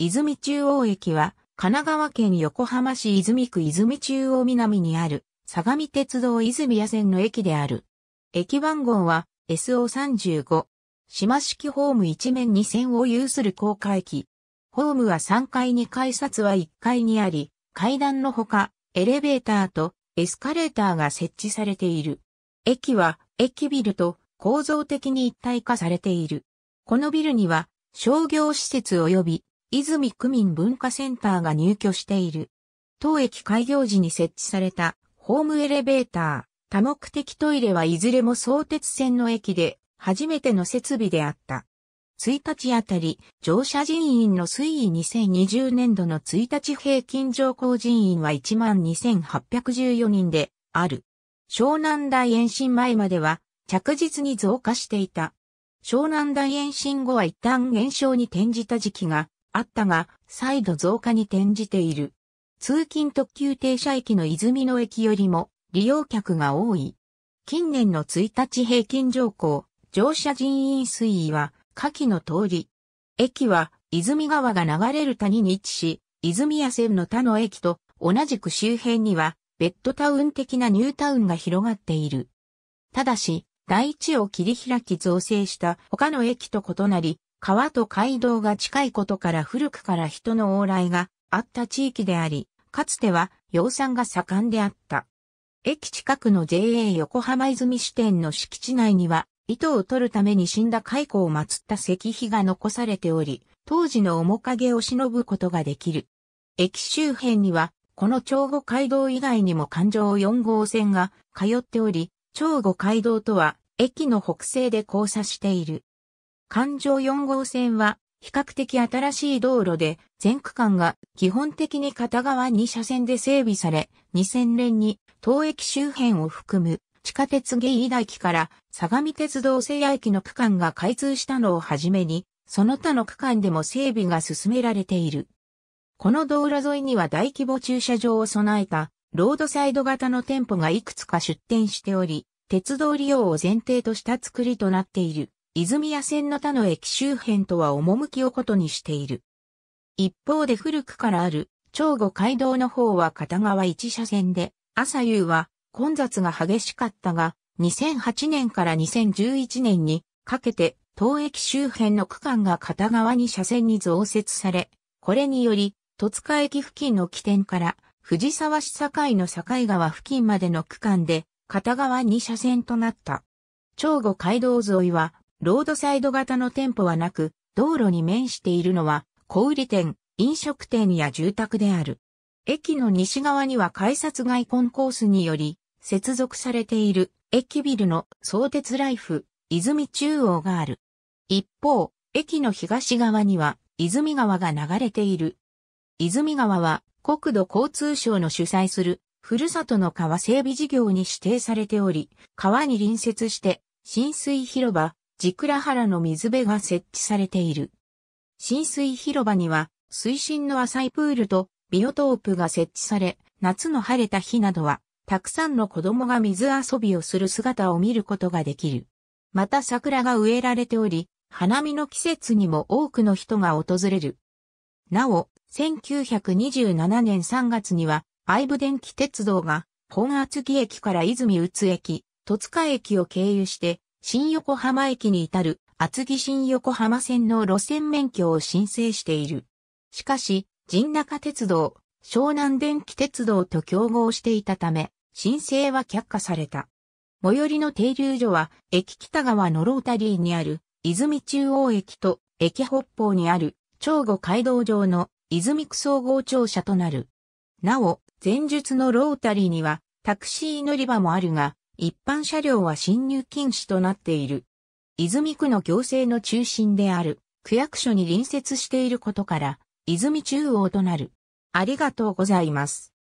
泉中央駅は、神奈川県横浜市泉区泉中央南にある、相模鉄道泉谷線の駅である。駅番号は SO35。島式ホーム一面二線を有する高架駅。ホームは3階に改札は1階にあり、階段のほか、エレベーターとエスカレーターが設置されている。駅は、駅ビルと構造的に一体化されている。このビルには、商業施設及び泉区民文化センターが入居している。当駅開業時に設置されたホームエレベーター、多目的トイレはいずれも相鉄線の駅で初めての設備であった。1日あたり、乗車人員の推移2020年度の1日平均乗降人員は12,814人である。湘南大延伸前までは着実に増加していた。湘南大延伸後は一旦減少に転じた時期があったが、再度増加に転じている。通勤特急停車駅の泉の駅よりも利用客が多い。近年の1日平均乗降、乗車人員推移は下記の通り。駅は泉川が流れる谷に位置し、泉谷線の他の駅と同じく周辺にはベッドタウン的なニュータウンが広がっている。ただし、大地を切り開き造成した他の駅と異なり、川と街道が近いことから古くから人の往来があった地域であり、かつては養蚕が盛んであった。駅近くの JA 横浜泉支店の敷地内には、糸を取るために死んだ蚕を祀った石碑が残されており、当時の面影を忍ぶことができる。駅周辺には、この長後街道以外にも環状4号線が通っており、長後街道とは、駅の北西で交差している。環状4号線は比較的新しい道路で全区間が基本的に片側2車線で整備され、2000年に当駅周辺を含む地下鉄井田駅から相模鉄道西谷駅の区間が開通したのをはじめに、その他の区間でも整備が進められている。この道路沿いには大規模駐車場を備えたロードサイド型の店舗がいくつか出店しており、鉄道利用を前提とした作りとなっている。泉谷線の他の駅周辺とは趣をことにしている。一方で古くからある、長後街道の方は片側一車線で、朝夕は混雑が激しかったが、2008年から2011年にかけて、当駅周辺の区間が片側に車線に増設され、これにより、戸塚駅付近の起点から、藤沢市境の境川付近までの区間で、片側2車線となった。長後街道沿いは、ロードサイド型の店舗はなく、道路に面しているのは、小売店、飲食店や住宅である。駅の西側には改札外コンコースにより、接続されている駅ビルの相鉄ライフ、泉中央がある。一方、駅の東側には、泉川が流れている。泉川は、国土交通省の主催する、ふるさとの川整備事業に指定されており、川に隣接して、浸水広場、ジクラ原の水辺が設置されている。浸水広場には、水深の浅いプールとビオトープが設置され、夏の晴れた日などは、たくさんの子供が水遊びをする姿を見ることができる。また桜が植えられており、花見の季節にも多くの人が訪れる。なお、1927年3月には、愛部電気鉄道が、本厚木駅から泉宇津駅、戸塚駅を経由して、新横浜駅に至る厚木新横浜線の路線免許を申請している。しかし、神中鉄道、湘南電気鉄道と競合していたため、申請は却下された。最寄りの停留所は、駅北側のロータリーにある、泉中央駅と、駅北方にある、長後街道上の、泉区総合庁舎となる。なお、前述のロータリーには、タクシー乗り場もあるが、一般車両は進入禁止となっている。泉区の行政の中心である区役所に隣接していることから、泉中央となる。ありがとうございます。